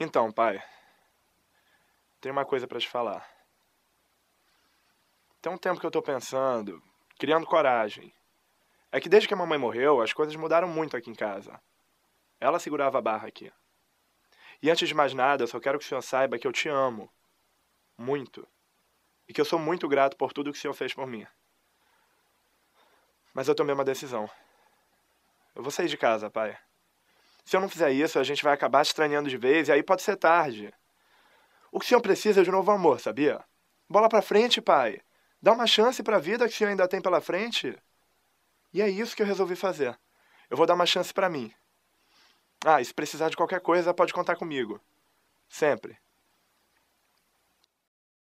Então, pai, tem uma coisa para te falar. Tem um tempo que eu tô pensando, criando coragem. É que desde que a mamãe morreu, as coisas mudaram muito aqui em casa. Ela segurava a barra aqui. E antes de mais nada, eu só quero que o senhor saiba que eu te amo. Muito. E que eu sou muito grato por tudo que o senhor fez por mim. Mas eu tomei uma decisão. Eu vou sair de casa, pai. Se eu não fizer isso, a gente vai acabar estranhando de vez e aí pode ser tarde. O que o senhor precisa é de novo amor, sabia? Bola para frente, pai. Dá uma chance para a vida que o senhor ainda tem pela frente. E é isso que eu resolvi fazer. Eu vou dar uma chance para mim. Ah, e se precisar de qualquer coisa, pode contar comigo. Sempre.